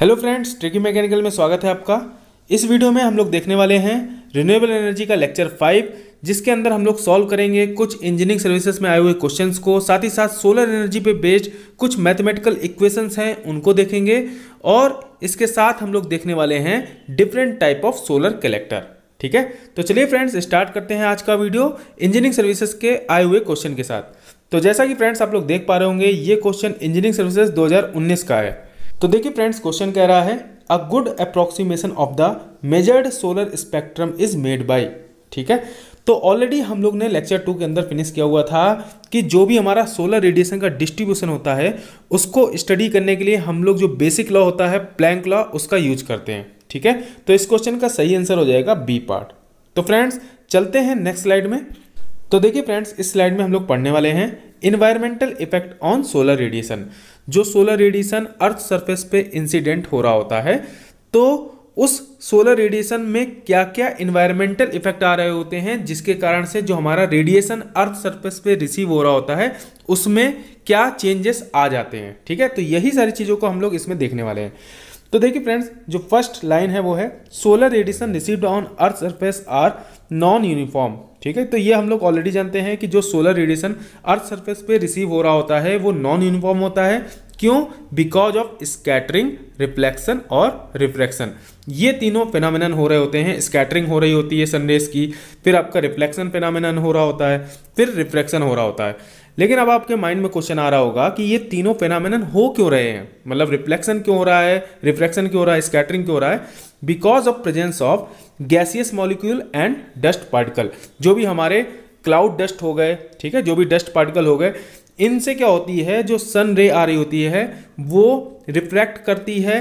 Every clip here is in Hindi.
हेलो फ्रेंड्स ट्रिकी मैकेनिकल में स्वागत है आपका इस वीडियो में हम लोग देखने वाले हैं रिन्यूएबल एनर्जी का लेक्चर फाइव जिसके अंदर हम लोग सॉल्व करेंगे कुछ इंजीनियरिंग सर्विसेज में आए हुए क्वेश्चंस को साथ ही साथ सोलर एनर्जी पे बेस्ड कुछ मैथमेटिकल इक्वेशंस हैं उनको देखेंगे और इसके साथ हम लोग देखने वाले हैं different type of solar collector ठीक है तो चलिए फ्रेंड्स स्टार्ट करते हैं आज का वीडियो इंजीनियरिंग सर्विसेज के आए हुए क्वेश्चन के साथ तो जैसा कि फ्रेंड्स आप लोग देख पा रहे होंगे ये क्वेश्चन इंजीनियरिंग सर्विसेज 2019 का है तो देखिए फ्रेंड्स क्वेश्चन कह रहा है a good approximation of the measured solar spectrum is made by ठीक है तो ऑलरेडी हम लोग ने लेक्चर टू के अंदर फिनिश किया हुआ था कि जो भी हमारा सोलर रेडिएशन का डिस्ट्रीब्यूशन होता है उसको स्टडी करने के लिए हम लोग जो बेसिक लॉ होता है प्लैंक लॉ उसका यूज करते हैं ठीक है तो इस क्वेश्चन का सही आंसर हो जाएगा बी पार्ट तो फ्रेंड्स चलते हैं नेक्स्ट स्लाइड में तो देखिए फ्रेंड्स इस स्लाइड में हम लोग पढ़ने वाले हैं environmental effect on solar radiation जो सोलर रेडिएशन अर्थ सरफेस पे इंसिडेंट हो रहा होता है तो उस सोलर रेडिएशन में क्या क्या इन्वायरमेंटल इफेक्ट आ रहे होते हैं जिसके कारण से जो हमारा रेडिएशन अर्थ सरफेस पे रिसीव हो रहा होता है उसमें क्या चेंजेस आ जाते हैं ठीक है तो यही सारी चीज़ों को हम लोग इसमें देखने वाले हैं तो देखिए फ्रेंड्स जो फर्स्ट लाइन है वो है solar radiation received on earth surface are non uniform ठीक है तो ये हम लोग ऑलरेडी जानते हैं कि जो सोलर रेडिएशन अर्थ सरफेस पे रिसीव हो रहा होता है वो नॉन यूनिफॉर्म होता है क्यों बिकॉज ऑफ स्कैटरिंग रिफ्लेक्शन और रिफ्रैक्शन ये तीनों फिनामिनन हो रहे होते हैं स्कैटरिंग हो रही होती है सनरेज की फिर आपका रिफ्लेक्शन फिनामिनन हो रहा होता है फिर रिफ्रैक्शन हो रहा होता है लेकिन अब आपके माइंड में क्वेश्चन आ रहा होगा कि ये तीनों फेनामिन हो क्यों रहे हैं मतलब रिफ्लेक्शन क्यों हो रहा है रिफ्लेक्शन क्यों हो रहा है स्कैटरिंग क्यों हो रहा है because of presence of gaseous molecule and dust particle जो भी हमारे क्लाउड डस्ट हो गए ठीक है जो भी डस्ट पार्टिकल हो गए इनसे क्या होती है जो सन रे आ रही होती है वो रिफ्लेक्ट करती है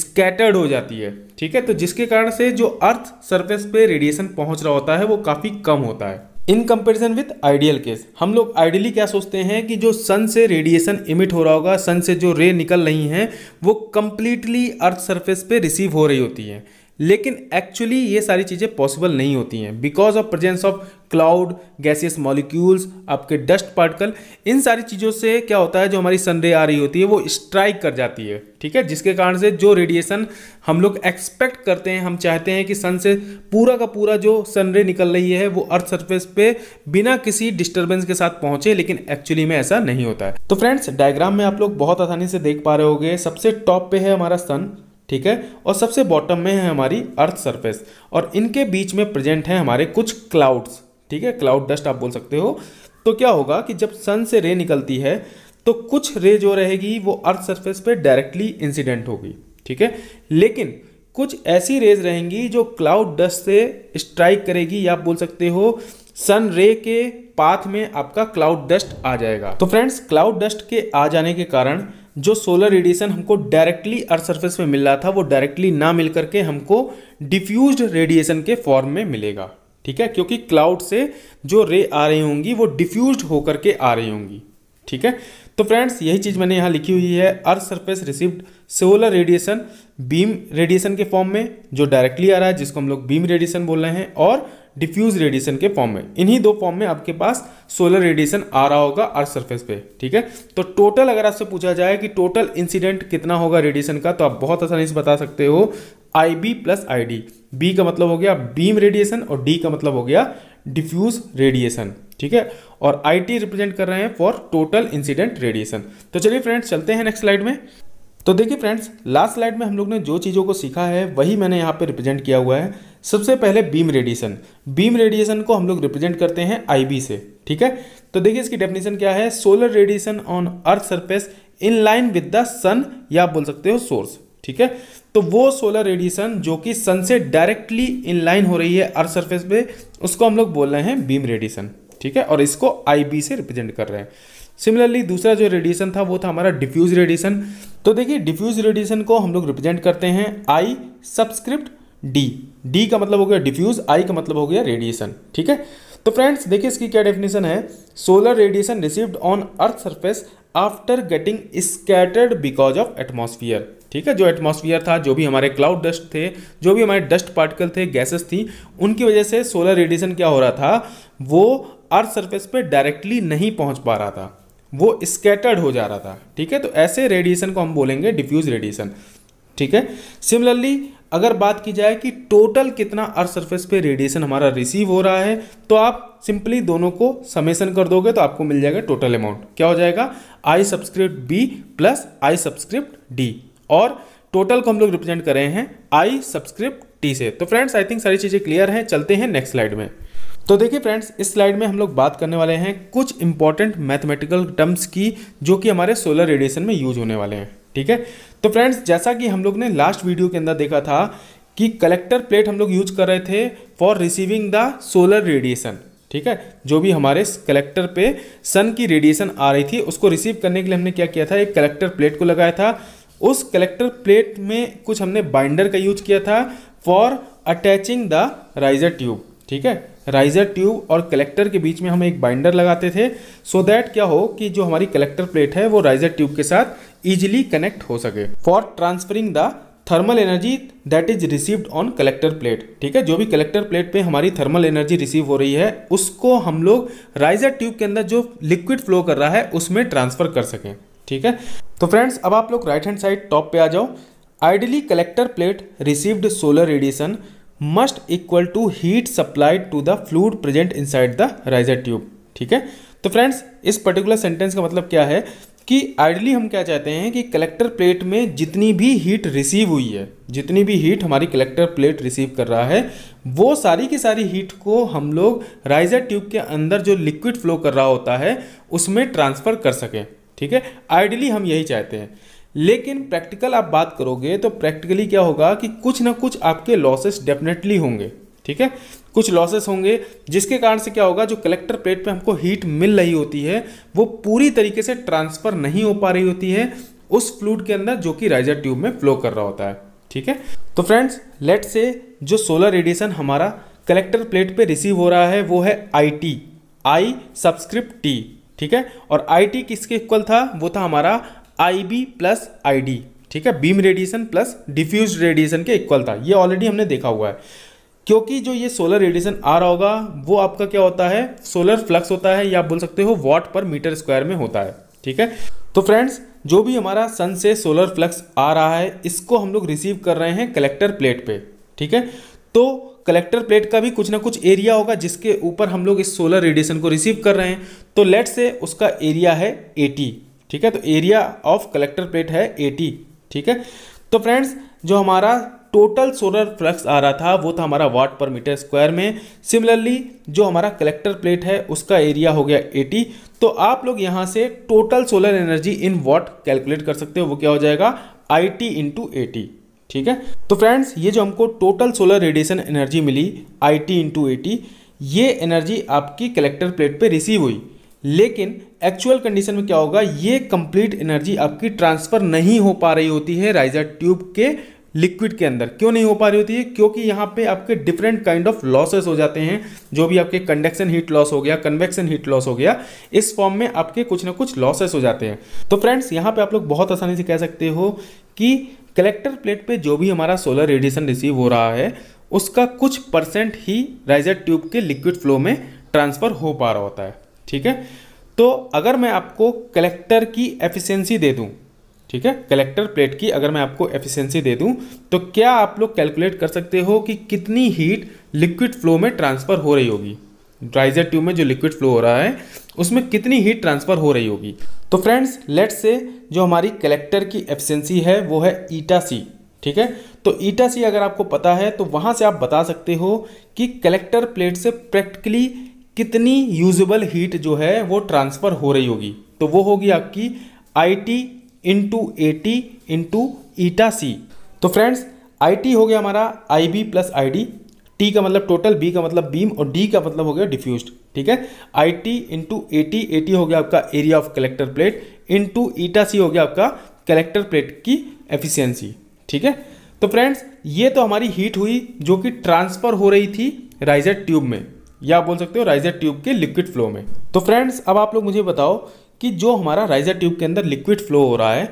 स्कैटर्ड हो जाती है ठीक है तो जिसके कारण से जो अर्थ सरफेस पे रेडिएशन पहुंच रहा होता है वो काफ़ी कम होता है in comparison with ideal case हम लोग आइडियली क्या सोचते हैं कि जो सन से रेडिएशन इमिट हो रहा होगा सन से जो रे निकल रही हैं वो कम्प्लीटली अर्थ सर्फेस पे रिसीव हो रही होती हैं लेकिन एक्चुअली ये सारी चीज़ें पॉसिबल नहीं होती हैं because of presence of cloud gaseous molecules आपके डस्ट पार्टिकल इन सारी चीज़ों से क्या होता है जो हमारी सनरे आ रही होती है वो स्ट्राइक कर जाती है ठीक है जिसके कारण से जो रेडिएशन हम लोग एक्सपेक्ट करते हैं हम चाहते हैं कि सन से पूरा का पूरा जो सनरे निकल रही है वो अर्थ सर्फेस पे बिना किसी डिस्टर्बेंस के साथ पहुंचे लेकिन एक्चुअली में ऐसा नहीं होता है तो फ्रेंड्स डायग्राम में आप लोग बहुत आसानी से देख पा रहे हो सबसे टॉप पे है हमारा सन ठीक है और सबसे बॉटम में है हमारी अर्थ सरफेस और इनके बीच में प्रेजेंट है हमारे कुछ क्लाउड्स ठीक है क्लाउड डस्ट आप बोल सकते हो तो क्या होगा कि जब सन से रे निकलती है तो कुछ रे जो रहेगी वो अर्थ सरफेस पे डायरेक्टली इंसिडेंट होगी ठीक है लेकिन कुछ ऐसी रेज रहेंगी जो क्लाउड डस्ट से स्ट्राइक करेगी या आप बोल सकते हो सन रे के पाथ में आपका क्लाउड डस्ट आ जाएगा तो फ्रेंड्स क्लाउड डस्ट के आ जाने के कारण जो सोलर रेडिएशन हमको डायरेक्टली अर्थ सर्फेस में मिल रहा था वो डायरेक्टली ना मिल करके हमको डिफ्यूज रेडिएशन के फॉर्म में मिलेगा ठीक है क्योंकि क्लाउड से जो रे आ रही होंगी वो डिफ्यूज होकर के आ रही होंगी ठीक है तो फ्रेंड्स यही चीज़ मैंने यहां लिखी हुई है earth surface received solar radiation beam radiation के फॉर्म में जो डायरेक्टली आ रहा है जिसको हम लोग बीम रेडिएशन बोल रहे हैं और डिफ्यूज रेडिएशन के फॉर्म में इन्हीं दो फॉर्म में आपके पास सोलर रेडिएशन आ रहा होगा अर्थ सरफेस पे ठीक है तो टोटल अगर आपसे पूछा जाए कि टोटल इंसिडेंट कितना होगा रेडिएशन का तो आप बहुत आसानी से बता सकते हो I B plus I D B का मतलब हो गया बीम रेडिएशन और डी का मतलब हो गया डिफ्यूज रेडिएशन ठीक है और आई टी रिप्रेजेंट कर रहे हैं फॉर टोटल इंसिडेंट रेडिएशन तो चलिए फ्रेंड्स चलते हैं नेक्स्ट स्लाइड में तो देखिए फ्रेंड्स लास्ट स्लाइड में हम लोग ने जो चीज़ों को सीखा है वही मैंने यहाँ पे रिप्रेजेंट किया हुआ है सबसे पहले बीम रेडिएशन बीम रेडिएशन को हम लोग रिप्रेजेंट करते हैं आईबी से ठीक है तो देखिए इसकी डेफिनेशन क्या है solar radiation on earth surface in line with the sun या बोल सकते हो सोर्स ठीक है तो वो सोलर रेडिएशन जो कि सन से डायरेक्टली इन लाइन हो रही है अर्थ सर्फेस पे उसको हम लोग बोल रहे हैं बीम रेडिएशन ठीक है और इसको आई से रिप्रेजेंट कर रहे हैं सिमिलरली दूसरा जो रेडिएशन था वो था हमारा डिफ्यूज रेडिएशन तो देखिए डिफ्यूज रेडिएशन को हम लोग रिप्रेजेंट करते हैं आई सब्सक्रिप्ट डी डी का मतलब हो गया डिफ्यूज आई का मतलब हो गया रेडिएशन ठीक है तो फ्रेंड्स देखिए इसकी क्या डेफिनेशन है solar radiation received on earth surface after getting scattered because of atmosphere ठीक है जो एटमॉस्फेयर था जो भी हमारे क्लाउड डस्ट थे जो भी हमारे डस्ट पार्टिकल थे गैसेस थी उनकी वजह से सोलर रेडिएशन क्या हो रहा था वो अर्थ सर्फेस पर डायरेक्टली नहीं पहुंच पा रहा था वो स्कैटर्ड हो जा रहा था ठीक है तो ऐसे रेडिएशन को हम बोलेंगे डिफ्यूज रेडिएशन ठीक है सिमिलरली अगर बात की जाए कि टोटल कितना अर्थ सरफेस पे रेडिएशन हमारा रिसीव हो रहा है तो आप सिंपली दोनों को समेसन कर दोगे तो आपको मिल जाएगा टोटल अमाउंट क्या हो जाएगा I subscript B plus I subscript D और टोटल को हम लोग रिप्रेजेंट कर रहे हैं आई सब्सक्रिप्ट टी से तो फ्रेंड्स आई थिंक सारी चीज़ें क्लियर हैं चलते हैं नेक्स्ट स्लाइड में तो देखिए फ्रेंड्स इस स्लाइड में हम लोग बात करने वाले हैं कुछ इंपॉर्टेंट मैथमेटिकल टर्म्स की जो कि हमारे सोलर रेडिएशन में यूज होने वाले हैं ठीक है तो फ्रेंड्स जैसा कि हम लोग ने लास्ट वीडियो के अंदर देखा था कि कलेक्टर प्लेट हम लोग यूज कर रहे थे for receiving the solar radiation ठीक है जो भी हमारे कलेक्टर पे सन की रेडिएशन आ रही थी उसको रिसीव करने के लिए हमने क्या किया था एक कलेक्टर प्लेट को लगाया था उस कलेक्टर प्लेट में कुछ हमने बाइंडर का यूज किया था for attaching the riser tube ठीक है राइजर ट्यूब और कलेक्टर के बीच में हम एक बाइंडर लगाते थे सो so दैट क्या हो कि जो हमारी कलेक्टर प्लेट है वो राइजर ट्यूब के साथ ईजिली कनेक्ट हो सके for transferring the thermal energy that is received on collector plate ठीक है जो भी कलेक्टर प्लेट पे हमारी थर्मल एनर्जी रिसीव हो रही है उसको हम लोग राइजर ट्यूब के अंदर जो लिक्विड फ्लो कर रहा है उसमें ट्रांसफर कर सकें ठीक है तो फ्रेंड्स अब आप लोग राइट हैंड साइड टॉप पे आ जाओ ideally collector plate received solar radiation must equal to heat supplied to the fluid present inside the riser tube ठीक है तो फ्रेंड्स इस पर्टिकुलर सेंटेंस का मतलब क्या है कि आइडली हम क्या चाहते हैं कि कलेक्टर प्लेट में जितनी भी हीट रिसीव हुई है जितनी भी हीट हमारी कलेक्टर प्लेट रिसीव कर रहा है वो सारी की सारी हीट को हम लोग राइजर ट्यूब के अंदर जो लिक्विड फ्लो कर रहा होता है उसमें ट्रांसफ़र कर सकें ठीक है आइडली हम यही चाहते हैं लेकिन प्रैक्टिकल आप बात करोगे तो प्रैक्टिकली क्या होगा कि कुछ ना कुछ आपके लॉसेस डेफिनेटली होंगे ठीक है कुछ लॉसेस होंगे जिसके कारण से क्या होगा जो कलेक्टर प्लेट पे हमको हीट मिल रही होती है वो पूरी तरीके से ट्रांसफ़र नहीं हो पा रही होती है उस फ्लूड के अंदर जो कि राइजर ट्यूब में फ्लो कर रहा होता है ठीक है तो फ्रेंड्स लेट से जो सोलर रेडिएशन हमारा कलेक्टर प्लेट पे रिसीव हो रहा है वो है I T I subscript T ठीक है और आई टी किसके इक्वल था वो था हमारा I B plus I D ठीक है beam radiation plus diffuse radiation के इक्वल था ये ऑलरेडी हमने देखा हुआ है क्योंकि जो ये सोलर रेडिएशन आ रहा होगा वो आपका क्या होता है सोलर फ्लक्स होता है या बोल सकते हो वॉट पर मीटर स्क्वायर में होता है ठीक है तो फ्रेंड्स जो भी हमारा सन से सोलर फ्लक्स आ रहा है इसको हम लोग रिसीव कर रहे हैं कलेक्टर प्लेट पे ठीक है तो कलेक्टर प्लेट का भी कुछ ना कुछ एरिया होगा जिसके ऊपर हम लोग इस सोलर रेडिएशन को रिसीव कर रहे हैं तो लेट से उसका एरिया है 80 ठीक है तो एरिया ऑफ कलेक्टर प्लेट है 80 ठीक है तो फ्रेंड्स जो हमारा टोटल सोलर फ्लक्स आ रहा था वो था हमारा वाट पर मीटर स्क्वायर में सिमिलरली जो हमारा कलेक्टर प्लेट है उसका एरिया हो गया 80 तो आप लोग यहां से total solar energy in watt calculate कर सकते हो वो क्या हो जाएगा आई टी इंटू एटी ठीक है तो फ्रेंड्स ये जो हमको टोटल सोलर रेडिएशन एनर्जी मिली आई टी इंटू एटी ये एनर्जी आपकी कलेक्टर प्लेट पर रिसीव हुई लेकिन एक्चुअल कंडीशन में क्या होगा ये कंप्लीट एनर्जी आपकी ट्रांसफ़र नहीं हो पा रही होती है राइजर ट्यूब के लिक्विड के अंदर क्यों नहीं हो पा रही होती है क्योंकि यहाँ पे आपके डिफरेंट काइंड ऑफ लॉसेस हो जाते हैं जो भी आपके कंडक्शन हीट लॉस हो गया कन्वेक्शन हीट लॉस हो गया इस फॉर्म में आपके कुछ ना कुछ लॉसेस हो जाते हैं तो फ्रेंड्स यहाँ पे आप लोग बहुत आसानी से कह सकते हो कि कलेक्टर प्लेट पे जो भी हमारा सोलर रेडिएशन रिसीव हो रहा है उसका कुछ परसेंट ही राइजर ट्यूब के लिक्विड फ्लो में ट्रांसफ़र हो पा रहा होता है ठीक है तो अगर मैं आपको कलेक्टर की एफिशिएंसी दे दूं ठीक है कलेक्टर प्लेट की अगर मैं आपको एफिशिएंसी दे दूं तो क्या आप लोग कैलकुलेट कर सकते हो कि कितनी हीट लिक्विड फ्लो में ट्रांसफ़र हो रही होगी ड्राइजर ट्यूब में जो लिक्विड फ्लो हो रहा है उसमें कितनी हीट ट्रांसफ़र हो रही होगी तो फ्रेंड्स लेट से जो हमारी कलेक्टर की एफिशिएंसी है वो है ईटा सी ठीक है तो ईटा सी अगर आपको पता है तो वहाँ से आप बता सकते हो कि कलेक्टर प्लेट से प्रैक्टिकली कितनी यूजेबल हीट जो है वो ट्रांसफ़र हो रही होगी तो वो होगी आपकी I T into A T into eta C तो फ्रेंड्स आई टी हो गया हमारा I B plus I D T का मतलब टोटल बी का मतलब बीम और डी का मतलब हो गया डिफ्यूज ठीक है I T into A T A T हो गया आपका area of collector plate into eta C हो गया आपका कलेक्टर प्लेट की एफिशियंसी ठीक है तो फ्रेंड्स ये तो हमारी हीट हुई जो कि ट्रांसफ़र हो रही थी राइजर ट्यूब में या आप बोल सकते हो राइजर ट्यूब के लिक्विड फ्लो में तो फ्रेंड्स अब आप लोग मुझे बताओ कि जो हमारा राइजर ट्यूब के अंदर लिक्विड फ्लो हो रहा है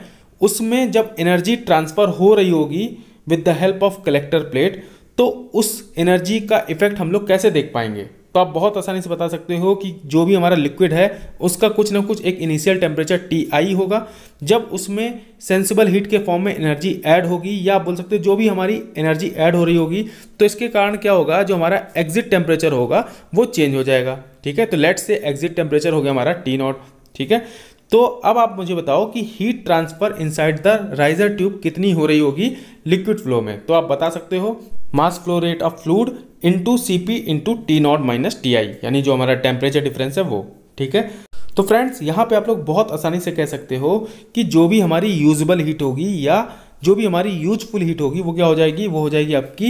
उसमें जब एनर्जी ट्रांसफ़र हो रही होगी with the help of collector plate तो उस एनर्जी का इफेक्ट हम लोग कैसे देख पाएंगे तो आप बहुत आसानी से बता सकते हो कि जो भी हमारा लिक्विड है उसका कुछ ना कुछ एक इनिशियल टेम्परेचर टी आई होगा जब उसमें सेंसिबल हीट के फॉर्म में एनर्जी ऐड होगी या आप बोल सकते हो जो भी हमारी एनर्जी ऐड हो रही होगी तो इसके कारण क्या होगा जो हमारा एग्जिट टेम्परेचर होगा वो चेंज हो जाएगा ठीक है तो लेट से एग्जिट टेम्परेचर हो गया हमारा टी नॉट ठीक है तो अब आप मुझे बताओ कि heat transfer side the riser tube कितनी हो रही होगी लिक्विड फ्लो में तो आप बता सकते हो mass flow rate of fluid into C P into T not minus T I यानी जो हमारा टेम्परेचर डिफरेंस है वो ठीक है तो फ्रेंड्स यहाँ पे आप लोग बहुत आसानी से कह सकते हो कि जो भी हमारी यूजबल हीट होगी या जो भी हमारी यूजफुल हीट होगी वो क्या हो जाएगी वो हो जाएगी आपकी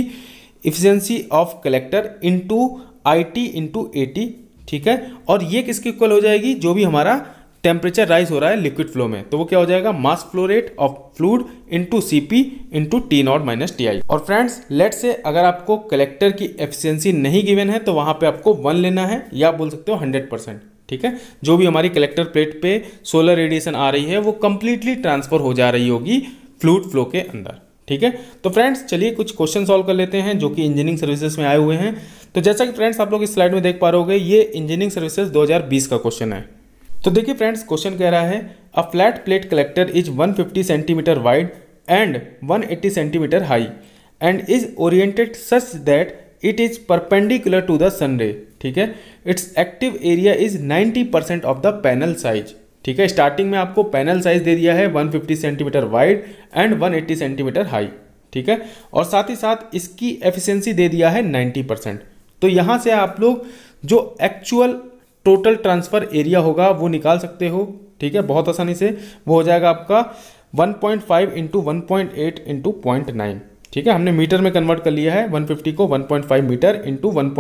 efficiency of collector into I T into A T ठीक है और ये किसके इक्वल हो जाएगी जो भी हमारा टेम्परेचर राइज हो रहा है लिक्विड फ्लो में तो वो क्या हो जाएगा mass flow rate of fluid into C P into T not minus T I और फ्रेंड्स लेट से अगर आपको कलेक्टर की एफिशिएंसी नहीं गिवन है तो वहाँ पे आपको वन लेना है या बोल सकते हो हंड्रेड परसेंट ठीक है जो भी हमारी कलेक्टर प्लेट पे सोलर रेडिएशन आ रही है वो कंप्लीटली ट्रांसफर हो जा रही होगी फ्लूड फ्लो के अंदर ठीक है तो फ्रेंड्स चलिए कुछ क्वेश्चन सॉल्व कर लेते हैं जो कि इंजीनियरिंग सर्विसेज में आए हुए हैं तो जैसा कि फ्रेंड्स आप लोग इस स्लाइड में देख पा रहे हो ये इंजीनियरिंग सर्विसेज 2020 का क्वेश्चन है तो देखिए फ्रेंड्स क्वेश्चन कह रहा है a flat plate collector is 150 centimetre wide and 180 centimetre high and is oriented such that it is perpendicular to the sun ray ठीक है it's active area is 90 percent of the panel size ठीक है स्टार्टिंग में आपको पैनल साइज दे दिया है 150 centimetre wide and 180 centimetre high ठीक है और साथ ही साथ इसकी एफिशिएंसी दे दिया है 90 परसेंट तो यहाँ से आप लोग जो एक्चुअल टोटल ट्रांसफ़र एरिया होगा वो निकाल सकते हो ठीक है बहुत आसानी से वो हो जाएगा आपका 1.5 point five into one point eight into point nine ठीक है हमने मीटर में कन्वर्ट कर लिया है 150 को 1.5 metre into one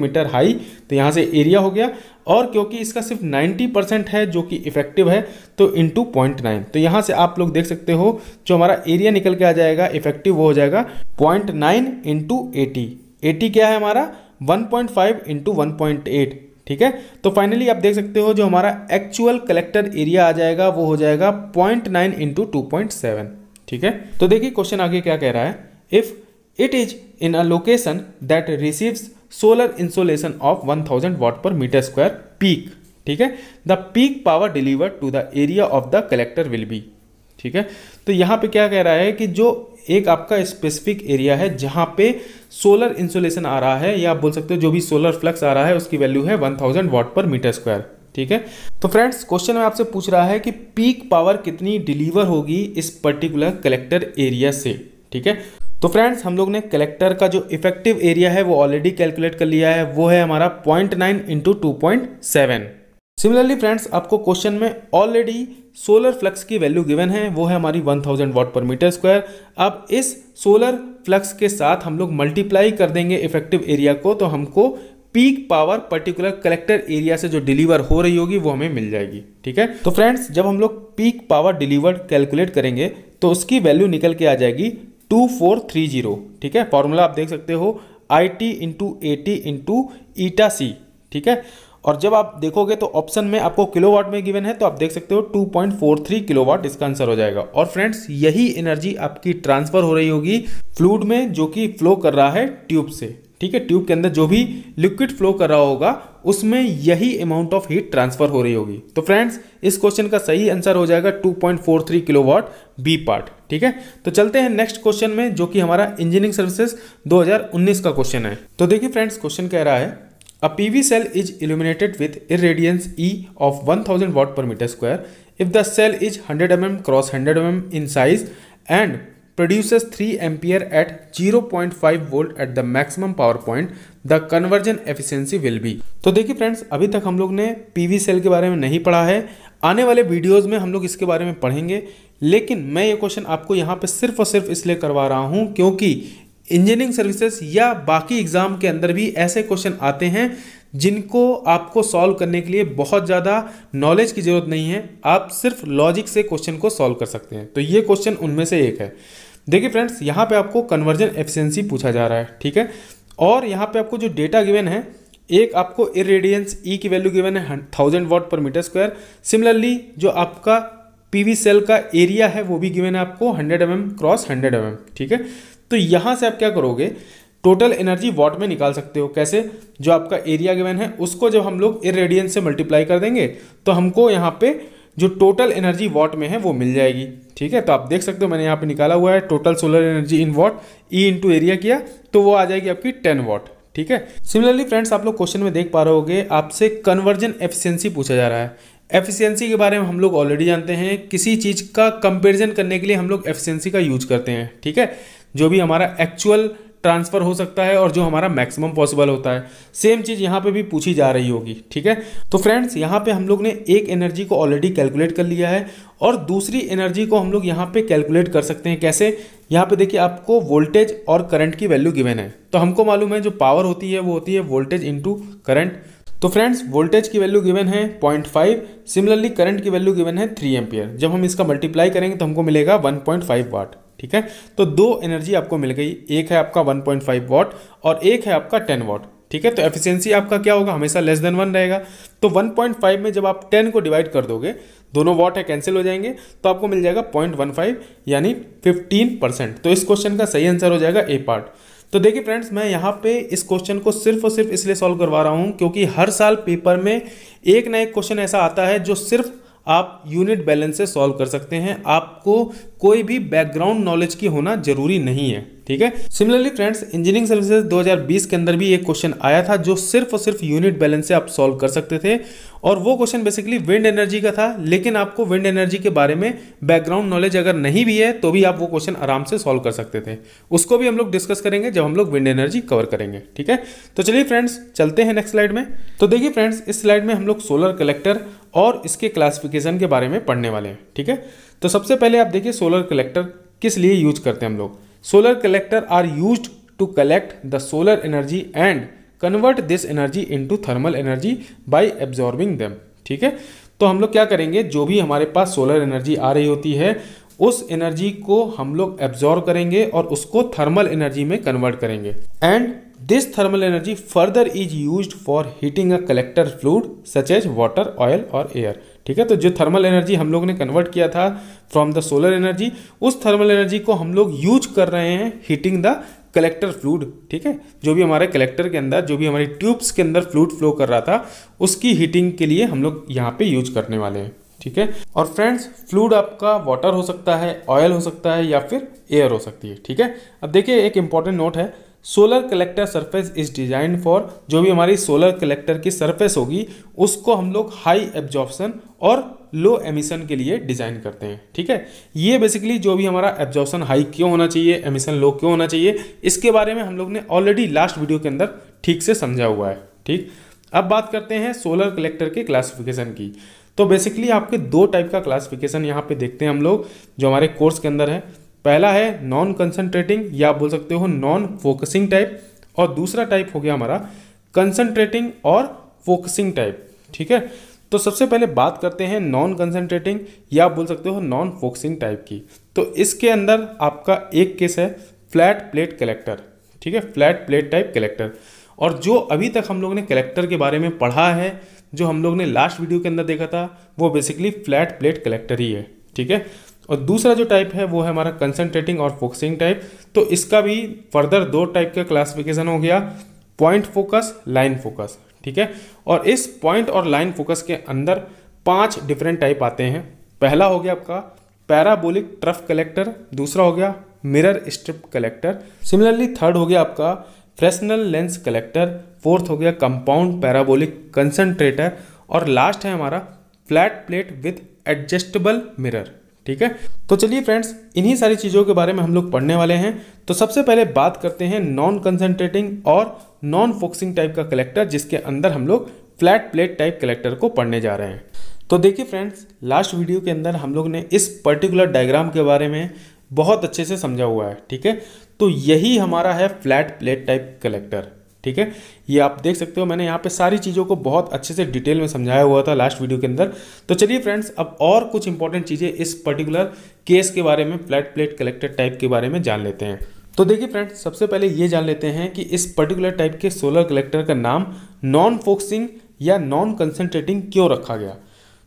metre high तो यहाँ से एरिया हो गया और क्योंकि इसका सिर्फ 90 परसेंट है जो कि इफेक्टिव है तो इंटू पॉइंट नाइन तो यहाँ से आप लोग देख सकते हो जो हमारा एरिया निकल के आ जाएगा इफेक्टिव वो हो जाएगा point nine into eighty eighty क्या है हमारा 1.5 point five into one point eight ठीक है तो फाइनली आप देख सकते हो जो हमारा एक्चुअल कलेक्टर एरिया आ जाएगा वो हो जाएगा point nine into two point seven ठीक है तो देखिए क्वेश्चन आगे क्या कह रहा है if it is in a location that receives solar insolation of one thousand watt per metre square peak ठीक है the peak power deliver to the area of the collector will be ठीक है तो यहाँ पे क्या कह रहा है कि जो एक आपका स्पेसिफिक एरिया है जहाँ पे सोलर इंसुलेशन आ रहा है या आप बोल सकते हो जो भी सोलर फ्लक्स आ रहा है उसकी वैल्यू है 1000 वॉट पर मीटर स्क्वायर ठीक है तो फ्रेंड्स क्वेश्चन में आपसे पूछ रहा है कि पीक पावर कितनी डिलीवर होगी इस पर्टिकुलर कलेक्टर एरिया से ठीक है तो फ्रेंड्स हम लोग ने कलेक्टर का जो इफेक्टिव एरिया है वो ऑलरेडी कैलकुलेट कर लिया है वो है हमारा point nine into two point seven similarly friends आपको क्वेश्चन में ऑलरेडी सोलर फ्लक्स की वैल्यू गिवन है वो है हमारी 1000 वॉट पर मीटर स्क्वायर अब इस सोलर फ्लक्स के साथ हम लोग मल्टीप्लाई कर देंगे इफेक्टिव एरिया को तो हमको peak power particular collector area से जो डिलीवर हो रही होगी वो हमें मिल जाएगी ठीक है तो फ्रेंड्स जब हम लोग पीक पावर डिलीवर्ड कैलकुलेट करेंगे तो उसकी वैल्यू निकल के आ जाएगी टू फोर थ्री जीरो ठीक है फॉर्मूला आप देख सकते हो I T into A T into eta C ठीक है और जब आप देखोगे तो ऑप्शन में आपको किलोवाट में गिवन है तो आप देख सकते हो 2.43 किलोवाट इसका आंसर हो जाएगा और फ्रेंड्स यही एनर्जी आपकी ट्रांसफर हो रही होगी फ्लूड में जो कि फ्लो कर रहा है ट्यूब से ठीक है ट्यूब के अंदर जो भी लिक्विड फ्लो कर रहा होगा उसमें यही अमाउंट ऑफ हीट ट्रांसफर हो रही होगी तो फ्रेंड्स इस क्वेश्चन का सही आंसर हो जाएगा 2.43 किलोवाट बी पार्ट ठीक है तो चलते हैं नेक्स्ट क्वेश्चन में जो कि हमारा इंजीनियरिंग सर्विसेज 2019 का क्वेश्चन है तो देखिए फ्रेंड्स क्वेश्चन कह रहा है A PV cell is illuminated with irradiance E of 1000 watt per meter square if the cell is 100 mm cross 100 mm in size and produces 3 ampere at 0.5 volt at the maximum power point the conversion efficiency will be तो देखिए फ्रेंड्स अभी तक हम लोग ने पीवी सेल के बारे में नहीं पढ़ा है आने वाले वीडियोस में हम लोग इसके बारे में पढ़ेंगे लेकिन मैं ये क्वेश्चन आपको यहाँ पे सिर्फ और सिर्फ इसलिए करवा रहा हूँ क्योंकि इंजीनियरिंग सर्विसेज या बाकी एग्ज़ाम के अंदर भी ऐसे क्वेश्चन आते हैं जिनको आपको सॉल्व करने के लिए बहुत ज़्यादा नॉलेज की ज़रूरत नहीं है आप सिर्फ लॉजिक से क्वेश्चन को सॉल्व कर सकते हैं तो ये क्वेश्चन उनमें से एक है देखिए फ्रेंड्स यहाँ पे आपको कन्वर्जन एफिशिएंसी पूछा जा रहा है ठीक है और यहाँ पे आपको जो डेटा गिवन है एक आपको इरेडियंस ई e की वैल्यू गिवन है thousand watt per metre square similarly जो आपका पी सेल का एरिया है वो भी गिवन है आपको hundred M cross hundred M ठीक है तो यहाँ से आप क्या करोगे टोटल एनर्जी वॉट में निकाल सकते हो कैसे जो आपका एरिया गिवन है उसको जब हम लोग इरेडियंस से मल्टीप्लाई कर देंगे तो हमको यहाँ पे जो टोटल एनर्जी वॉट में है वो मिल जाएगी ठीक है तो आप देख सकते हो मैंने यहाँ पे निकाला हुआ है total solar energy in watt E in area किया तो वो आ जाएगी आपकी टेन वॉट ठीक है सिमिलरली फ्रेंड्स आप लोग क्वेश्चन में देख पा रहे होगे आपसे कन्वर्जन एफिशियंसी पूछा जा रहा है एफिशियंसी के बारे में हम लोग ऑलरेडी जानते हैं किसी चीज़ का कंपेरिजन करने के लिए हम लोग एफिशियंसी का यूज करते हैं ठीक है जो भी हमारा एक्चुअल ट्रांसफ़र हो सकता है और जो हमारा मैक्सिमम पॉसिबल होता है सेम चीज़ यहाँ पे भी पूछी जा रही होगी ठीक है तो फ्रेंड्स यहाँ पे हम लोग ने एक एनर्जी को ऑलरेडी कैलकुलेट कर लिया है और दूसरी एनर्जी को हम लोग यहाँ पे कैलकुलेट कर सकते हैं कैसे यहाँ पे देखिए आपको वोल्टेज और करंट की वैल्यू गिवेन है तो हमको मालूम है जो पावर होती है वो होती है वोल्टेज इंटू करंट तो फ्रेंड्स वोल्टेज की वैल्यू गिवन है 0.5 सिमिलरली करंट की वैल्यू गिवन है 3 एम्पियर जब हम इसका मल्टीप्लाई करेंगे तो हमको मिलेगा 1.5 वाट ठीक है तो दो एनर्जी आपको मिल गई एक है आपका 1.5 वॉट और एक है आपका 10 वॉट ठीक है तो एफिशिएंसी आपका क्या होगा हमेशा लेस देन वन रहेगा तो 1.5 में जब आप 10 को डिवाइड कर दोगे दोनों वॉट है कैंसिल हो जाएंगे तो आपको मिल जाएगा 0.15 यानी 15 परसेंट तो इस क्वेश्चन का सही आंसर हो जाएगा ए पार्ट तो देखिए फ्रेंड्स मैं यहाँ पे इस क्वेश्चन को सिर्फ और सिर्फ इसलिए सॉल्व करवा रहा हूँ क्योंकि हर साल पेपर में एक ना एक क्वेश्चन ऐसा आता है जो सिर्फ आप यूनिट बैलेंस से सॉल्व कर सकते हैं आपको कोई भी बैकग्राउंड नॉलेज की होना जरूरी नहीं है ठीक है सिमिलरली फ्रेंड्स इंजीनियरिंग सर्विसेज 2020 के अंदर भी एक क्वेश्चन आया था जो सिर्फ और सिर्फ यूनिट बैलेंस से आप सॉल्व कर सकते थे और वो क्वेश्चन बेसिकली विंड एनर्जी का था लेकिन आपको विंड एनर्जी के बारे में बैकग्राउंड नॉलेज अगर नहीं भी है तो भी आप वो क्वेश्चन आराम से सॉल्व कर सकते थे उसको भी हम लोग डिस्कस करेंगे जब हम लोग विंड एनर्जी कवर करेंगे ठीक है तो चलिए फ्रेंड्स चलते हैं नेक्स्ट स्लाइड में तो देखिए फ्रेंड्स इस स्लाइड में हम लोग सोलर कलेक्टर और इसके क्लासिफिकेशन के बारे में पढ़ने वाले हैं ठीक है तो सबसे पहले आप देखिए सोलर कलेक्टर किस लिए यूज करते हैं हम लोग solar collector are use to collect the solar energy and convert this energy to thermal energy by absorbing them ठीक है तो हम लोग क्या करेंगे जो भी हमारे पास सोलर एनर्जी आ रही होती है उस एनर्जी को हम लोग एब्जॉर्व करेंगे और उसको थर्मल एनर्जी में कन्वर्ट करेंगे and this thermal energy further is use for heating a collector fluid such as water oil और एयर ठीक है तो जो थर्मल एनर्जी हम लोग ने कन्वर्ट किया था फ्रॉम द सोलर एनर्जी उस थर्मल एनर्जी को हम लोग यूज कर रहे हैं हीटिंग द कलेक्टर फ्लूड ठीक है जो भी हमारे कलेक्टर के अंदर जो भी हमारी ट्यूब्स के अंदर फ्लूड फ्लो कर रहा था उसकी हीटिंग के लिए हम लोग यहाँ पे यूज करने वाले हैं ठीक है और फ्रेंड्स फ्लूड आपका वाटर हो सकता है ऑयल हो सकता है या फिर एयर हो सकती है ठीक है अब देखिए एक इंपॉर्टेंट नोट है solar collector surface is design for जो भी हमारी सोलर कलेक्टर की सरफेस होगी उसको हम लोग हाई एब्जॉर्प्शन और लो एमिशन के लिए डिज़ाइन करते हैं ठीक है ये बेसिकली जो भी हमारा एब्जॉर्प्शन हाई क्यों होना चाहिए एमिशन लो क्यों होना चाहिए इसके बारे में हम लोग ने ऑलरेडी लास्ट वीडियो के अंदर ठीक से समझा हुआ है ठीक अब बात करते हैं सोलर कलेक्टर के क्लासिफिकेशन की तो बेसिकली आपके दो टाइप का क्लासिफिकेशन यहाँ पे देखते हैं हम लोग जो हमारे कोर्स के अंदर है पहला है नॉन कंसनट्रेटिंग या बोल सकते हो नॉन फोकसिंग टाइप और दूसरा टाइप हो गया हमारा कंसनट्रेटिंग और फोकसिंग टाइप ठीक है तो सबसे पहले बात करते हैं नॉन कंसनट्रेटिंग या बोल सकते हो नॉन फोकसिंग टाइप की तो इसके अंदर आपका एक केस है फ्लैट प्लेट कलेक्टर ठीक है फ्लैट प्लेट टाइप कलेक्टर और जो अभी तक हम लोग ने कलेक्टर के बारे में पढ़ा है जो हम लोग ने लास्ट वीडियो के अंदर देखा था वो बेसिकली फ्लैट प्लेट कलेक्टर ही है ठीक है और दूसरा जो टाइप है वो है हमारा कंसनट्रेटिंग और फोकसिंग टाइप तो इसका भी फर्दर दो टाइप का क्लासिफिकेशन हो गया पॉइंट फोकस लाइन फोकस ठीक है और इस पॉइंट और लाइन फोकस के अंदर पांच डिफरेंट टाइप आते हैं पहला हो गया आपका पैराबोलिक ट्रफ कलेक्टर दूसरा हो गया mirror strip collector similarly third हो गया आपका फ्रेशनल लेंस कलेक्टर फोर्थ हो गया कंपाउंड पैराबोलिक कंसनट्रेटर और लास्ट है हमारा flat plate with adjustable mirror ठीक है तो चलिए फ्रेंड्स इन्हीं सारी चीज़ों के बारे में हम लोग पढ़ने वाले हैं तो सबसे पहले बात करते हैं नॉन कंसेंट्रेटिंग और नॉन फोक्सिंग टाइप का कलेक्टर जिसके अंदर हम लोग फ्लैट प्लेट टाइप कलेक्टर को पढ़ने जा रहे हैं तो देखिए फ्रेंड्स लास्ट वीडियो के अंदर हम लोग ने इस पर्टिकुलर डायग्राम के बारे में बहुत अच्छे से समझा हुआ है ठीक है तो यही हमारा है फ्लैट प्लेट टाइप कलेक्टर ठीक है ये आप देख सकते हो मैंने यहाँ पे सारी चीज़ों को बहुत अच्छे से डिटेल में समझाया हुआ था लास्ट वीडियो के अंदर तो चलिए फ्रेंड्स अब और कुछ इंपॉर्टेंट चीज़ें इस पर्टिकुलर केस के बारे में फ्लैट प्लेट कलेक्टर टाइप के बारे में जान लेते हैं तो देखिए फ्रेंड्स सबसे पहले ये जान लेते हैं कि इस पर्टिकुलर टाइप के सोलर कलेक्टर का नाम नॉन फोक्सिंग या नॉन कंसनट्रेटिंग क्यों रखा गया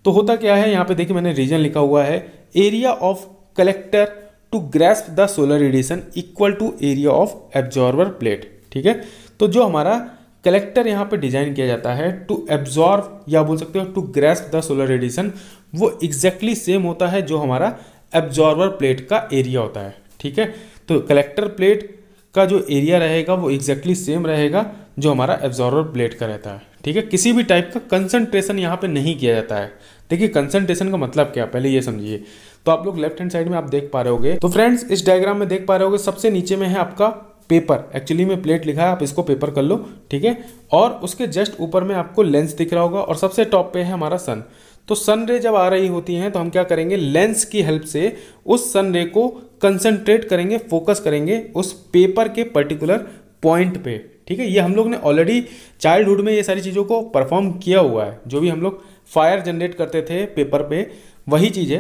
तो होता क्या है यहाँ पे देखिए मैंने रीजन लिखा हुआ है area of collector to grasp the solar radiation equal to area of absorber plate ठीक है तो जो हमारा कलेक्टर यहाँ पे डिजाइन किया जाता है टू एब्जॉर्व या बोल सकते हो to grasp the solar radiation वो एग्जैक्टली exactly सेम होता है जो हमारा एब्जॉर्वर प्लेट का एरिया होता है ठीक है तो कलेक्टर प्लेट का जो एरिया रहेगा वो एग्जैक्टली exactly सेम रहेगा जो हमारा एब्जॉर्वर प्लेट का रहता है ठीक है किसी भी टाइप का कंसनट्रेशन यहाँ पर नहीं किया जाता है देखिए कंसनट्रेशन का मतलब क्या पहले ये समझिए तो आप लोग लेफ्ट हैंड साइड में आप देख पा रहे होगे तो फ्रेंड्स इस डायग्राम में देख पा रहे होगे सबसे नीचे में है आपका पेपर एक्चुअली में प्लेट लिखा है आप इसको पेपर कर लो ठीक है और उसके जस्ट ऊपर में आपको लेंस दिख रहा होगा और सबसे टॉप पे है हमारा सन तो सन रे जब आ रही होती हैं तो हम क्या करेंगे लेंस की हेल्प से उस सन रे को कंसनट्रेट करेंगे फोकस करेंगे उस पेपर के पर्टिकुलर पॉइंट पे ठीक है ये हम लोग ने ऑलरेडी चाइल्डहुड में ये सारी चीज़ों को परफॉर्म किया हुआ है जो भी हम लोग फायर जनरेट करते थे पेपर पे वही चीज़ है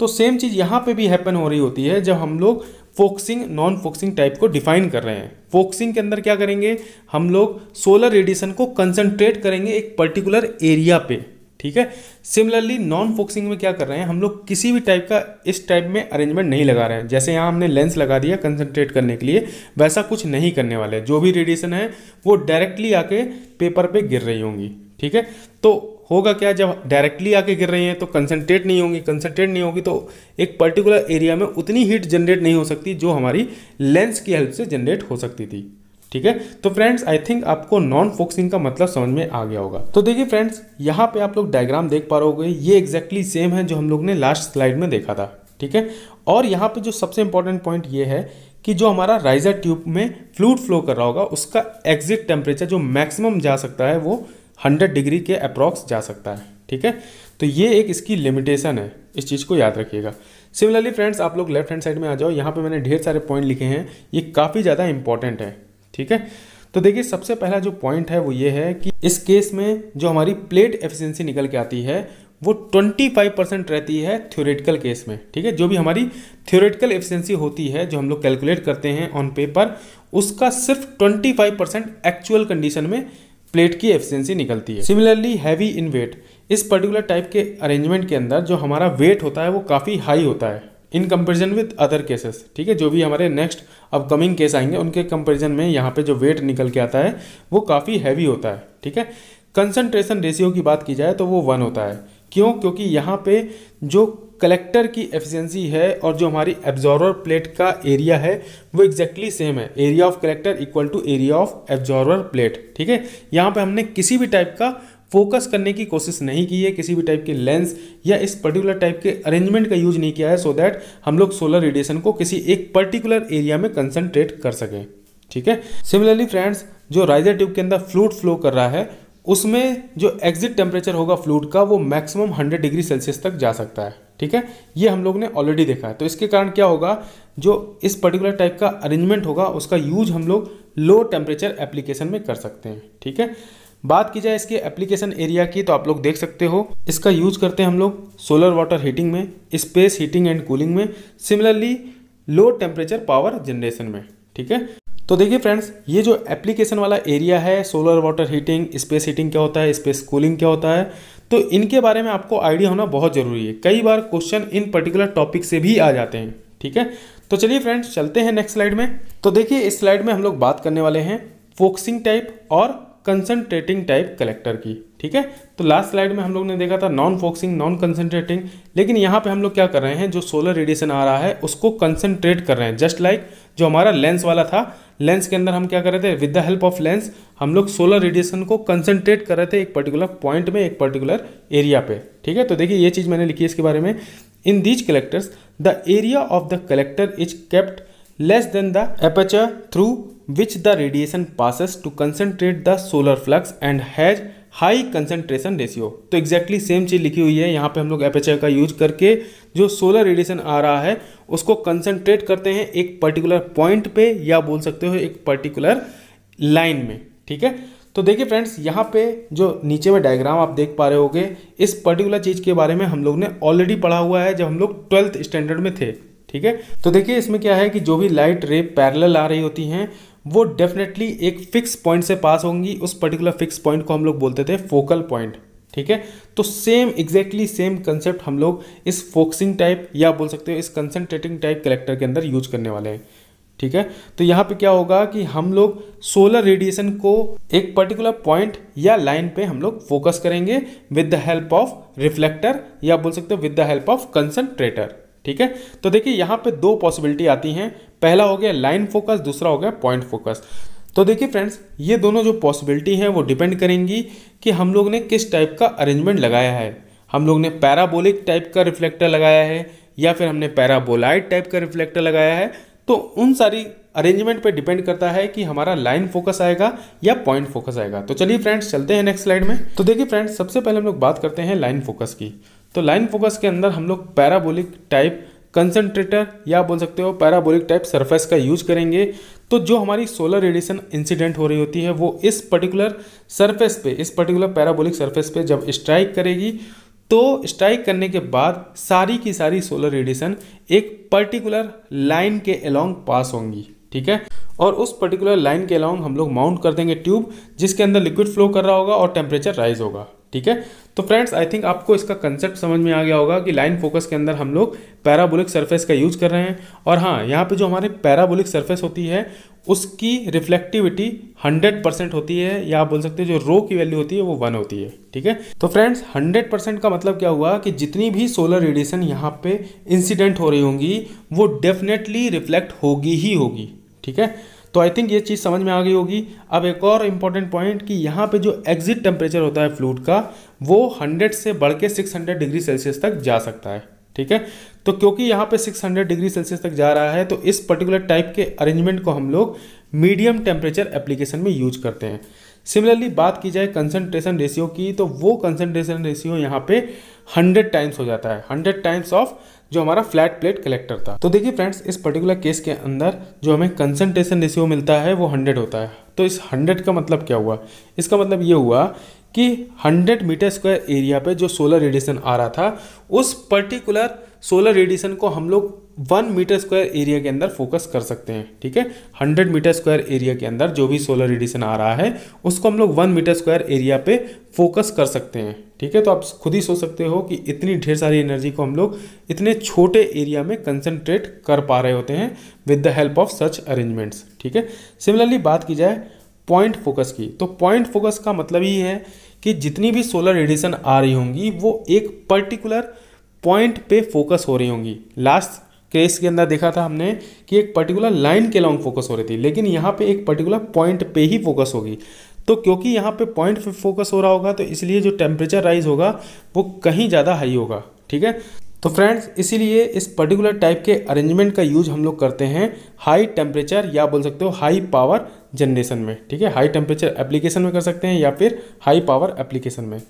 तो सेम चीज़ यहाँ पे भी हैपन हो रही होती है जब हम लोग फोक्सिंग नॉन फोक्सिंग टाइप को डिफाइन कर रहे हैं फोक्सिंग के अंदर क्या करेंगे हम लोग सोलर रेडिएशन को कंसंट्रेट करेंगे एक पर्टिकुलर एरिया पे ठीक है सिमिलरली नॉन फोक्सिंग में क्या कर रहे हैं हम लोग किसी भी टाइप का इस टाइप में अरेंजमेंट नहीं लगा रहे हैं जैसे यहाँ हमने लेंस लगा दिया कंसनट्रेट करने के लिए वैसा कुछ नहीं करने वाले जो भी रेडिएशन है वो डायरेक्टली आके पेपर पे गिर रही होंगी ठीक है तो होगा क्या जब डायरेक्टली आके गिर रही हैं तो कंसनट्रेट नहीं होंगी कंसनट्रेट नहीं होगी तो एक पर्टिकुलर एरिया में उतनी हीट जनरेट नहीं हो सकती जो हमारी लेंस की हेल्प से जनरेट हो सकती थी ठीक है तो फ्रेंड्स आई थिंक आपको नॉन फोक्सिंग का मतलब समझ में आ गया होगा तो देखिए फ्रेंड्स यहाँ पे आप लोग डायग्राम देख पा रहे ये एग्जैक्टली exactly सेम है जो हम लोग ने लास्ट स्लाइड में देखा था ठीक है और यहाँ पे जो सबसे इंपॉर्टेंट पॉइंट ये है कि जो हमारा राइजर ट्यूब में फ्लूड फ्लो कर रहा होगा उसका एग्जिट टेम्परेचर जो मैक्सिमम जा सकता है वो हंड्रेड डिग्री के अप्रॉक्स जा सकता है ठीक है तो ये एक इसकी लिमिटेशन है इस चीज़ को याद रखिएगा सिमिलरली फ्रेंड्स आप लोग लेफ्ट हैंड साइड में आ जाओ यहाँ पे मैंने ढेर सारे पॉइंट लिखे हैं ये काफ़ी ज़्यादा इंपॉर्टेंट है ठीक है तो देखिए सबसे पहला जो पॉइंट है वो ये है कि इस केस में जो हमारी प्लेट एफिशिएंसी निकल के आती है वो 25 परसेंट रहती है थ्योरेटिकल केस में ठीक है जो भी हमारी थ्योरेटिकल एफिशिएंसी होती है जो हम लोग कैलकुलेट करते हैं ऑन पेपर उसका सिर्फ 25 परसेंट एक्चुअल कंडीशन में प्लेट की एफिशिएंसी निकलती है सिमिलरली हैवी इन वेट इस पर्टिकुलर टाइप के अरेंजमेंट के अंदर जो हमारा वेट होता है वो काफ़ी हाई होता है in comparison with other cases ठीक है जो भी हमारे नेक्स्ट अपकमिंग केस आएंगे उनके कंपेरिजन में यहाँ पे जो वेट निकल के आता है वो काफ़ी हैवी होता है ठीक है कंसनट्रेशन रेशियो की बात की जाए तो वो वन होता है क्यों क्योंकि यहाँ पे जो कलेक्टर की एफिशिएंसी है और जो हमारी एब्जॉर्वर प्लेट का एरिया है वो एग्जैक्टली सेम है area of collector equal to area of absorber plate ठीक है यहाँ पे हमने किसी भी टाइप का फोकस करने की कोशिश नहीं की है किसी भी टाइप के लेंस या इस पर्टिकुलर टाइप के अरेंजमेंट का यूज नहीं किया है सो so दैट हम लोग सोलर रेडिएशन को किसी एक पर्टिकुलर एरिया में कंसनट्रेट कर सकें ठीक है सिमिलरली फ्रेंड्स जो राइजर ट्यूब के अंदर फ्लूड फ्लो कर रहा है उसमें जो एग्जिट टेम्परेचर होगा फ्लूड का वो मैक्सिमम 100 डिग्री सेल्सियस तक जा सकता है ठीक है ये हम लोग ने ऑलरेडी देखा है तो इसके कारण क्या होगा जो इस पर्टिकुलर टाइप का अरेंजमेंट होगा उसका यूज हम लोग लो टेम्परेचर एप्लीकेशन में कर सकते हैं ठीक है बात की जाए इसके एप्लीकेशन एरिया की तो आप लोग देख सकते हो इसका यूज करते हैं हम लोग सोलर वाटर हीटिंग में स्पेस हीटिंग एंड कूलिंग में similarly low temperature power generation में ठीक है तो देखिए फ्रेंड्स ये जो एप्लीकेशन वाला एरिया है solar water heating space heating क्या होता है स्पेस कूलिंग क्या होता है तो इनके बारे में आपको आइडिया होना बहुत ज़रूरी है कई बार क्वेश्चन इन पर्टिकुलर टॉपिक से भी आ जाते हैं ठीक है तो चलिए फ्रेंड्स चलते हैं नेक्स्ट स्लाइड में तो देखिए इस स्लाइड में हम लोग बात करने वाले हैं फोक्सिंग टाइप और कंसनट्रेटिंग टाइप कलेक्टर की ठीक है तो लास्ट स्लाइड में हम लोग ने देखा था नॉन फोक्सिंग नॉन कंसनट्रेटिंग लेकिन यहाँ पे हम लोग क्या कर रहे हैं जो सोलर रेडिएशन आ रहा है उसको कंसनट्रेट कर रहे हैं जस्ट लाइक like जो हमारा लेंस वाला था लेंस के अंदर हम क्या कर रहे थे with the help of lens हम लोग सोलर रेडिएशन को कंसनट्रेट कर रहे थे एक पर्टिकुलर पॉइंट में एक पर्टिकुलर एरिया पे ठीक है तो देखिए ये चीज़ मैंने लिखी है इसके बारे में in these collectors the area of the collector is kept less than the aperture through which the radiation passes to concentrate the solar flux and has high concentration ratio तो एग्जैक्टली सेम चीज़ लिखी हुई है यहाँ पे हम लोग एपेचर का यूज करके जो सोलर रेडिएशन आ रहा है उसको कंसनट्रेट करते हैं एक पर्टिकुलर पॉइंट पे या बोल सकते हो एक पर्टिकुलर लाइन में ठीक है तो देखिए फ्रेंड्स यहाँ पे जो नीचे में डायग्राम आप देख पा रहे हो इस पर्टिकुलर चीज़ के बारे में हम लोग ने ऑलरेडी पढ़ा हुआ है जब हम लोग ट्वेल्थ स्टैंडर्ड में थे ठीक है तो देखिए इसमें क्या है कि जो भी लाइट रे पैरल आ रही होती हैं वो डेफिनेटली एक फिक्स पॉइंट से पास होंगी उस पर्टिकुलर फिक्स पॉइंट को हम लोग बोलते थे फोकल पॉइंट ठीक है तो सेम एग्जैक्टली सेम कंसेप्ट हम लोग इस फोकसिंग टाइप या बोल सकते हो इस कंसनट्रेटिंग टाइप कलेक्टर के अंदर यूज करने वाले हैं ठीक है तो यहाँ पे क्या होगा कि हम लोग सोलर रेडिएशन को एक पर्टिकुलर पॉइंट या लाइन पे हम लोग फोकस करेंगे with the help of reflector या बोल सकते हो with the help of concentrator ठीक है तो देखिए यहाँ पे दो पॉसिबिलिटी आती हैं पहला हो गया लाइन फोकस दूसरा हो गया पॉइंट फोकस तो देखिए फ्रेंड्स ये दोनों जो पॉसिबिलिटी हैं वो डिपेंड करेंगी कि हम लोग ने किस टाइप का अरेंजमेंट लगाया है हम लोग ने पैराबोलिक टाइप का रिफ्लेक्टर लगाया है या फिर हमने पैराबोलाइड टाइप का रिफ्लेक्टर लगाया है तो उन सारी अरेंजमेंट पे डिपेंड करता है कि हमारा लाइन फोकस आएगा या पॉइंट फोकस आएगा तो चलिए फ्रेंड्स चलते हैं नेक्स्ट स्लाइड में तो देखिए फ्रेंड्स सबसे पहले हम लोग बात करते हैं लाइन फोकस की तो लाइन फोकस के अंदर हम लोग पैराबोलिक टाइप कंसनट्रेटर या बोल सकते हो पैराबोलिक टाइप सरफेस का यूज करेंगे तो जो हमारी सोलर रेडिएशन इंसिडेंट हो रही होती है वो इस पर्टिकुलर सरफेस पे इस पर्टिकुलर पैराबोलिक सरफेस पे जब स्ट्राइक करेगी तो स्ट्राइक करने के बाद सारी की सारी सोलर रेडिएशन एक पर्टिकुलर लाइन के अलोंग पास होंगी ठीक है और उस पर्टिकुलर लाइन के अलोंग हम लोग माउंट कर देंगे ट्यूब जिसके अंदर लिक्विड फ्लो कर रहा होगा और टेम्परेचर राइज होगा ठीक है तो फ्रेंड्स आई थिंक आपको इसका कंसेप्ट समझ में आ गया होगा कि लाइन फोकस के अंदर हम लोग पैराबोलिक सरफेस का यूज कर रहे हैं और हाँ यहाँ पे जो हमारे पैराबोलिक सरफेस होती है उसकी रिफ्लेक्टिविटी 100 परसेंट होती है या आप बोल सकते हैं जो रो की वैल्यू होती है वो वन होती है ठीक है तो फ्रेंड्स 100 परसेंट का मतलब क्या हुआ कि जितनी भी सोलर रेडिएशन यहाँ पे इंसिडेंट हो रही होंगी वो डेफिनेटली रिफ्लेक्ट होगी ही होगी ठीक है तो आई थिंक ये चीज़ समझ में आ गई होगी अब एक और इम्पॉर्टेंट पॉइंट कि यहाँ पे जो एग्जिट टेम्परेचर होता है फ्लूड का वो 100 से बढ़ के सिक्स डिग्री सेल्सियस तक जा सकता है ठीक है तो क्योंकि यहाँ पे 600 डिग्री सेल्सियस तक जा रहा है तो इस पर्टिकुलर टाइप के अरेंजमेंट को हम लोग मीडियम टेम्परेचर एप्लीकेशन में यूज करते हैं सिमिलरली बात की जाए कंसनट्रेशन रेशियो की तो वो कंसनट्रेशन रेशियो यहाँ पे 100 टाइम्स हो जाता है 100 टाइम्स ऑफ जो हमारा फ्लैट प्लेट कलेक्टर था तो देखिए फ्रेंड्स इस पर्टिकुलर केस के अंदर जो हमें कंसनट्रेशन रेशियो मिलता है वो हंड्रेड होता है तो इस हंड्रेड का मतलब क्या हुआ इसका मतलब ये हुआ कि 100 मीटर स्क्वायर एरिया पे जो सोलर रेडिएशन आ रहा था उस पर्टिकुलर सोलर रेडिएशन को हम लोग वन मीटर स्क्वायर एरिया के अंदर फोकस कर सकते हैं ठीक है हंड्रेड मीटर स्क्वायर एरिया के अंदर जो भी सोलर रेडिएशन आ रहा है उसको हम लोग वन मीटर स्क्वायर एरिया पे फोकस कर सकते हैं ठीक है तो आप खुद ही सोच सकते हो कि इतनी ढेर सारी एनर्जी को हम लोग इतने छोटे एरिया में कंसनट्रेट कर पा रहे होते हैं with the help of such arrangements ठीक है सिमिलरली बात की जाए पॉइंट फोकस की तो पॉइंट फोकस का मतलब ये है कि जितनी भी सोलर रेडिएशन आ रही होंगी वो एक पर्टिकुलर पॉइंट पे फोकस हो रही होंगी लास्ट केस के अंदर देखा था हमने कि एक पर्टिकुलर लाइन के लॉन्ग फोकस हो रही थी लेकिन यहाँ पे एक पर्टिकुलर पॉइंट पे ही फोकस होगी तो क्योंकि यहाँ पे पॉइंट पे फोकस हो रहा होगा तो इसलिए जो टेम्परेचर राइज होगा वो कहीं ज़्यादा हाई होगा ठीक है तो फ्रेंड्स इसीलिए इस पर्टिकुलर टाइप के अरेंजमेंट का यूज हम लोग करते हैं हाई टेम्परेचर या बोल सकते हो हाई पावर जनरेशन में ठीक है हाई टेम्परेचर एप्लीकेशन में कर सकते हैं या फिर हाई पावर एप्लीकेशन में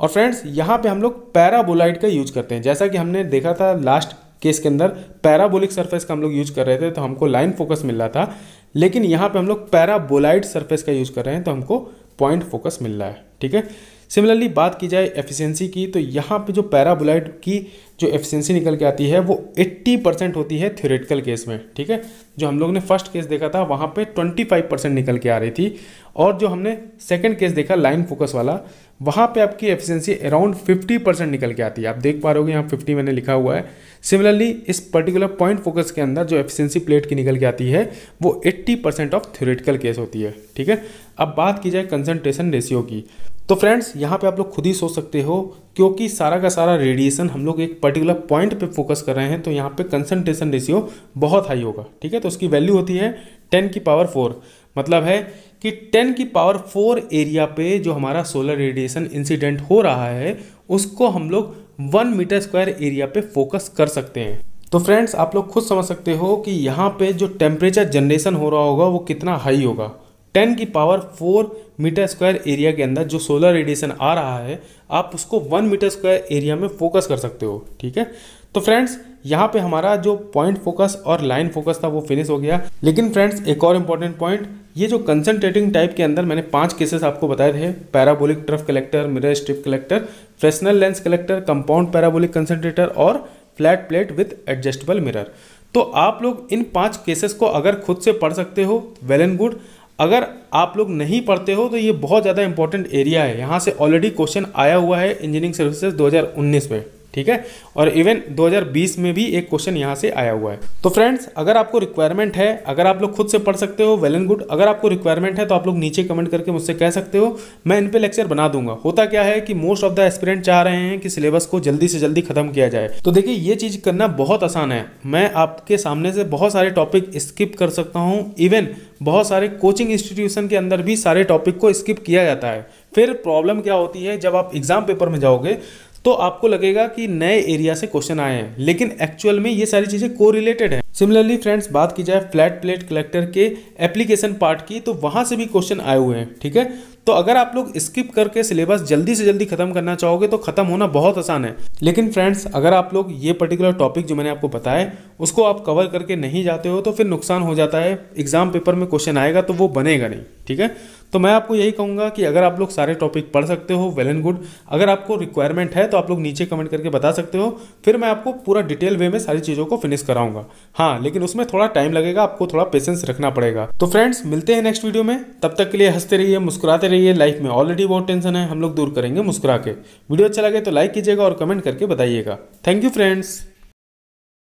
और फ्रेंड्स यहाँ पे हम लोग पैराबोलाइड का यूज करते हैं जैसा कि हमने देखा था लास्ट केस के अंदर पैराबोलिक सरफेस का हम लोग यूज कर रहे थे तो हमको लाइन फोकस मिल रहा था लेकिन यहाँ पे हम लोग पैराबोलाइड सरफेस का यूज कर रहे हैं तो हमको पॉइंट फोकस मिल रहा है ठीक है सिमिलरली बात की जाए एफिशिएंसी की तो यहाँ पे जो पैराबोलाइड की जो एफिशिएंसी निकल के आती है वो 80 परसेंट होती है थ्योरेटिकल केस में ठीक है जो हम लोग ने फर्स्ट केस देखा था वहाँ पे 25 परसेंट निकल के आ रही थी और जो हमने सेकंड केस देखा लाइन फोकस वाला वहाँ पे आपकी एफिशिएंसी अराउंड 50 परसेंट निकल के आती है आप देख पा रहे हो यहाँ फिफ्टी मैंने लिखा हुआ है सिमिलरली इस पर्टिकुलर पॉइंट फोकस के अंदर जो एफिशियंसी प्लेट की निकल के आती है वो eighty percent of theoretical case होती है ठीक है अब बात की जाए कंसनट्रेशन रेशियो की तो फ्रेंड्स यहाँ पे आप लोग खुद ही सोच सकते हो क्योंकि सारा का सारा रेडिएशन हम लोग एक पर्टिकुलर पॉइंट पे फोकस कर रहे हैं तो यहाँ पे कंसनट्रेशन रेशियो बहुत हाई होगा ठीक है तो उसकी वैल्यू होती है टेन की पावर फोर मतलब है कि टेन की पावर फोर एरिया पे जो हमारा सोलर रेडिएशन इंसिडेंट हो रहा है उसको हम लोग वन मीटर स्क्वायर एरिया पे फोकस कर सकते हैं तो फ्रेंड्स आप लोग खुद समझ सकते हो कि यहाँ पर जो टेम्परेचर जनरेशन हो रहा होगा वो कितना हाई होगा टेन की power four metre square area के अंदर जो सोलर रेडिएशन आ रहा है आप उसको वन मीटर स्क्वायर एरिया में फोकस कर सकते हो ठीक है तो फ्रेंड्स यहाँ पे हमारा जो पॉइंट फोकस और लाइन फोकस था वो फिनिश हो गया लेकिन फ्रेंड्स एक और इम्पॉर्टेंट पॉइंट ये जो कंसनट्रेटिंग टाइप के अंदर मैंने पांच केसेस आपको बताए थे parabolic trough collector mirror strip collector Fresnel lens collector compound parabolic concentrator और flat plate with adjustable mirror तो आप लोग इन पांच केसेस को अगर खुद से पढ़ सकते हो वेल एंड गुड अगर आप लोग नहीं पढ़ते हो तो ये बहुत ज़्यादा इंपॉर्टेंट एरिया है यहाँ से ऑलरेडी क्वेश्चन आया हुआ है इंजीनियरिंग सर्विसेज 2019 में ठीक है और इवन 2020 में भी एक क्वेश्चन यहाँ से आया हुआ है तो फ्रेंड्स अगर आपको रिक्वायरमेंट है अगर आप लोग खुद से पढ़ सकते हो वेल एंड गुड अगर आपको रिक्वायरमेंट है तो आप लोग नीचे कमेंट करके मुझसे कह सकते हो मैं इन पर लेक्चर बना दूंगा होता क्या है कि मोस्ट ऑफ द एस्पिरेंट चाह रहे हैं कि सिलेबस को जल्दी से जल्दी खत्म किया जाए तो देखिए ये चीज़ करना बहुत आसान है मैं आपके सामने से बहुत सारे टॉपिक स्किप कर सकता हूँ इवन बहुत सारे कोचिंग इंस्टीट्यूशन के अंदर भी सारे टॉपिक को स्किप किया जाता है फिर प्रॉब्लम क्या होती है जब आप एग्ज़ाम पेपर में जाओगे तो आपको लगेगा कि नए एरिया से क्वेश्चन आए हैं लेकिन एक्चुअल में ये सारी चीज़ें को रिलेटेड है सिमिलरली फ्रेंड्स बात की जाए फ्लैट प्लेट कलेक्टर के एप्लीकेशन पार्ट की तो वहां से भी क्वेश्चन आए हुए हैं ठीक है तो अगर आप लोग स्किप करके सिलेबस जल्दी से जल्दी खत्म करना चाहोगे तो खत्म होना बहुत आसान है लेकिन फ्रेंड्स अगर आप लोग ये पर्टिकुलर टॉपिक जो मैंने आपको बताया उसको आप कवर करके नहीं जाते हो तो फिर नुकसान हो जाता है एग्जाम पेपर में क्वेश्चन आएगा तो वो बनेगा नहीं ठीक है तो मैं आपको यही कहूँगा कि अगर आप लोग सारे टॉपिक पढ़ सकते हो वेल एंड गुड अगर आपको रिक्वायरमेंट है तो आप लोग नीचे कमेंट करके बता सकते हो फिर मैं आपको पूरा डिटेल वे में सारी चीज़ों को फिनिश कराऊंगा हाँ लेकिन उसमें थोड़ा टाइम लगेगा आपको थोड़ा पेशेंस रखना पड़ेगा तो फ्रेंड्स मिलते हैं नेक्स्ट वीडियो में तब तक के लिए हंसते रहिए मुस्कुराते रहिए लाइफ में ऑलरेडी बहुत टेंशन है हम लोग दूर करेंगे मुस्कुरा के वीडियो अच्छा लगे तो लाइक कीजिएगा और कमेंट करके बताइएगा थैंक यू फ्रेंड्स